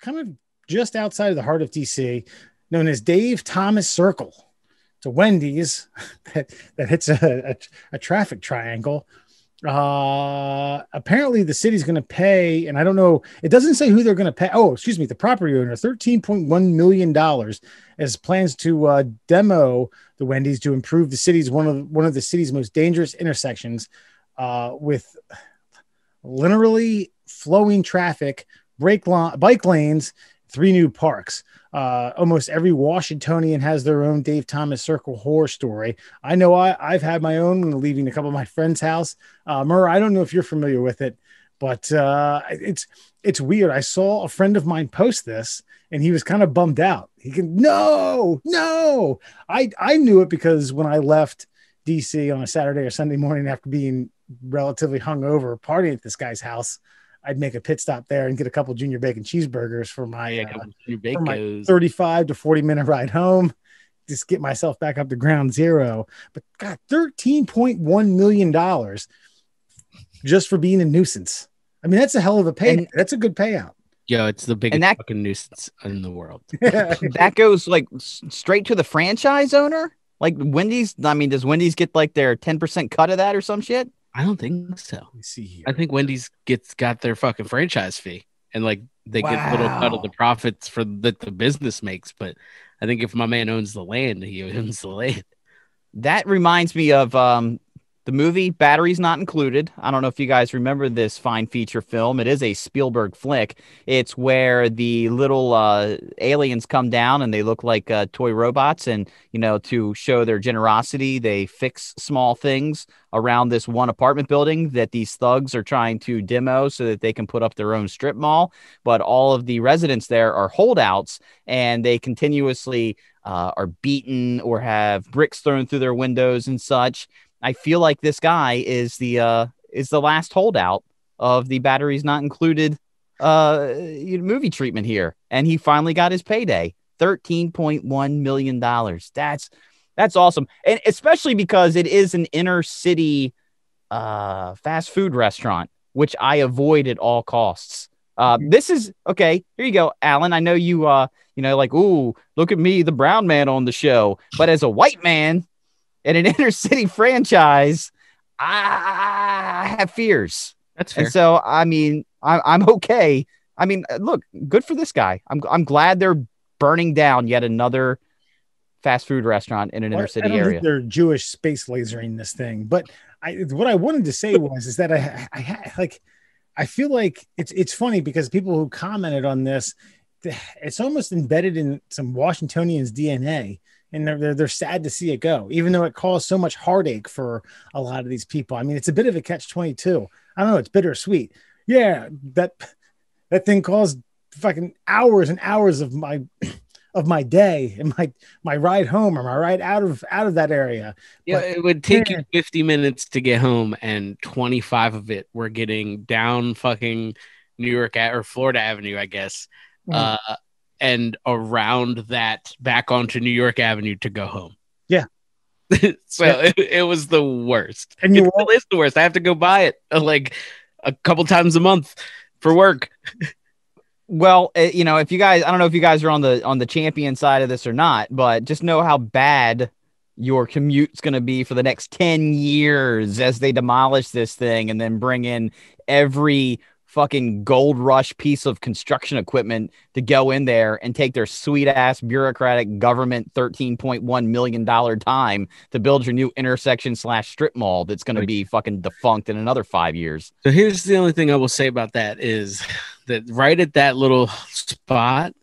right kind of just outside of the heart of DC, known as Dave Thomas Circle. to Wendy's that, that hits a, a, a traffic triangle. Uh, apparently, the city's going to pay, and I don't know, it doesn't say who they're going to pay. Oh, excuse me, the property owner, $13.1 million as plans to uh, demo the Wendy's to improve the city's one of one of the city's most dangerous intersections uh, with literally flowing traffic la- bike lanes, three new parks. Uh, almost every Washingtonian has their own Dave Thomas Circle horror story. I know I, I've had my own leaving a couple of my friends' house. Uh, Murr, I don't know if you're familiar with it, but uh, it's it's weird. I saw a friend of mine post this, and he was kind of bummed out. He can no, no. I I knew it because when I left DC on a Saturday or Sunday morning after being relatively hungover, partying at this guy's house, I'd make a pit stop there and get a couple junior bacon cheeseburgers for my, yeah, uh, for my 35 to 40 minute ride home. Just get myself back up to ground zero. But God, $13.1 million just for being a nuisance. I mean, that's a hell of a pay. And, that's a good payout. Yo, it's the biggest that, fucking nuisance in the world. that goes like straight to the franchise owner. Like Wendy's, I mean, does Wendy's get like their 10% cut of that or some shit? I don't think so. Let me see here. I think Wendy's gets got their fucking franchise fee and like they wow. get a little cut of the profits for that the business makes. But I think if my man owns the land, he owns the land. That reminds me of um, the movie Batteries Not Included. I don't know if you guys remember this fine feature film. It is a Spielberg flick. It's where the little uh, aliens come down and they look like uh, toy robots. And, you know, to show their generosity, they fix small things around this one apartment building that these thugs are trying to demo so that they can put up their own strip mall. But all of the residents there are holdouts and they continuously uh, are beaten or have bricks thrown through their windows and such. I feel like this guy is the uh, is the last holdout of the batteries not included uh, movie treatment here, and he finally got his payday thirteen point one million dollars. That's that's awesome, and especially because it is an inner city uh, fast food restaurant, which I avoid at all costs. Uh, mm-hmm. this is okay. Here you go, Alan. I know you. Uh, you know, like, ooh, look at me, the brown man on the show. But as a white man, in an inner city franchise, I have fears. That's fair. And so, I mean, I, I'm okay. I mean, look, good for this guy. I'm I'm glad they're burning down yet another fast food restaurant in an inner city area. they're Jewish space lasering this thing, but I what I wanted to say was is that I I like I feel like it's it's funny because people who commented on this, it's almost embedded in some Washingtonians' DNA and they're, they're, they're sad to see it go, even though it caused so much heartache for a lot of these people. I mean, it's a bit of a catch twenty two. I don't know. It's bittersweet. Yeah, that that thing caused fucking hours and hours of my of my day and my my ride home or my ride out of out of that area. Yeah, but, it would take man. you 50 minutes to get home, and 25 of it were getting down fucking New York or Florida Avenue, I guess. Mm-hmm. Uh, and around that back onto New York Avenue to go home. Yeah. so yeah. It, it, was the worst. And you it is the worst. I have to go buy it uh, like a couple times a month for work. well, it, uh, you know, if you guys, I don't know if you guys are on the on the champion side of this or not, but just know how bad your commute's going to be for the next 10 years as they demolish this thing and then bring in every fucking gold rush piece of construction equipment to go in there and take their sweet ass bureaucratic government $13.1 million time to build your new intersection slash strip mall that's going to be fucking defunct in another five years. So here's the only thing I will say about that is that right at that little spot,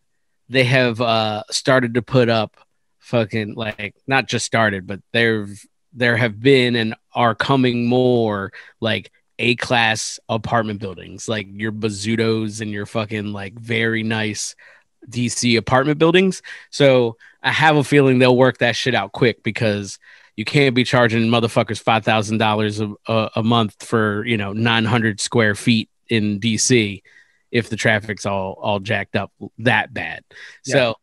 they have uh, started to put up fucking like not just started, but they've there have been and are coming more like a class apartment buildings, like your Bazzutos and your fucking like very nice DC apartment buildings. So I have a feeling they'll work that shit out quick because you can't be charging motherfuckers five thousand dollars a month for you know nine hundred square feet in DC if the traffic's all all jacked up that bad. Yeah. So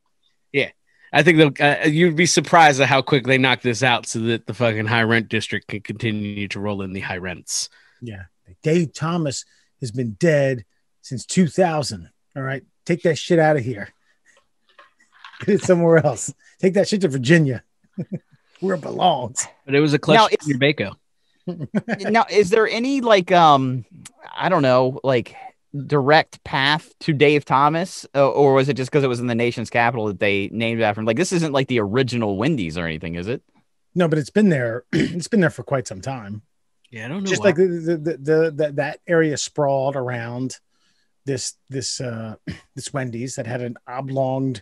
yeah, I think uh, you'd be surprised at how quick they knock this out so that the fucking high rent district can continue to roll in the high rents. Yeah. Dave Thomas has been dead since 2000. All right. Take that shit out of here. Get it somewhere else. Take that shit to Virginia where it belongs. But it was a clutch now, Baco. now, is there any like, um, I don't know, like direct path to Dave Thomas, uh, or was it just because it was in the nation's capital that they named after him? Like, this isn't like the original Wendy's or anything, is it? No, but it's been there. it's been there for quite some time. Yeah, I don't know. Just why. like the the, the, the that area sprawled around this this uh, this Wendy's that had an oblong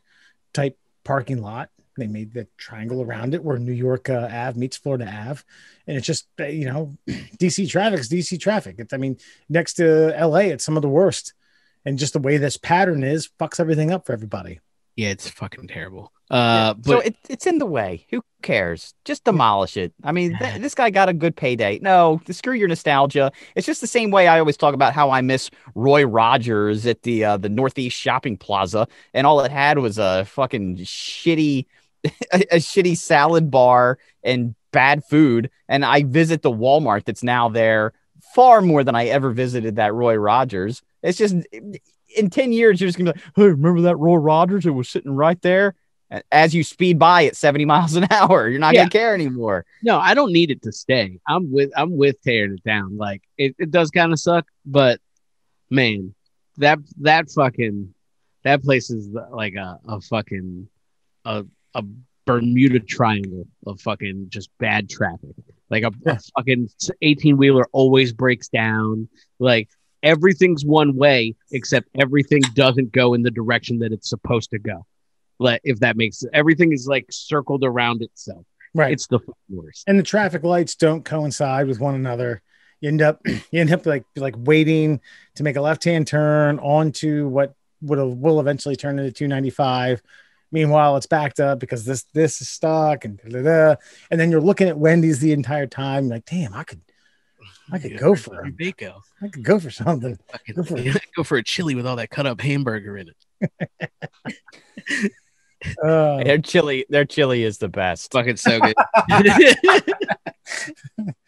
type parking lot. They made the triangle around it where New York uh, Ave meets Florida Ave, and it's just uh, you know DC traffic. DC traffic. It's I mean next to LA, it's some of the worst, and just the way this pattern is fucks everything up for everybody. Yeah, it's fucking terrible. Uh, yeah. but so it, it's in the way. Who cares? Just demolish it. I mean, th- this guy got a good payday. No, screw your nostalgia. It's just the same way I always talk about how I miss Roy Rogers at the uh, the Northeast Shopping Plaza, and all it had was a fucking shitty a, a shitty salad bar and bad food. And I visit the Walmart that's now there far more than I ever visited that Roy Rogers. It's just in 10 years, you're just gonna be like, hey, remember that Roy Rogers who was sitting right there? As you speed by at 70 miles an hour, you're not yeah. gonna care anymore. No, I don't need it to stay. I'm with I'm with tearing it down. Like it, it does kind of suck, but man, that that fucking that place is like a, a fucking a, a Bermuda Triangle of fucking just bad traffic. Like a, a fucking eighteen wheeler always breaks down. Like everything's one way, except everything doesn't go in the direction that it's supposed to go. Let if that makes everything is like circled around itself. Right. It's the worst. And the traffic lights don't coincide with one another. You end up you end up like like waiting to make a left hand turn onto what would have, will eventually turn into 295. Meanwhile, it's backed up because this this is stuck and da, da, da. and then you're looking at Wendy's the entire time. You're like, damn, I could I could go for a bacon. I could go for something. Go for, go for a chili with all that cut up hamburger in it. uh, their chili, their chili is the best. Fucking so good.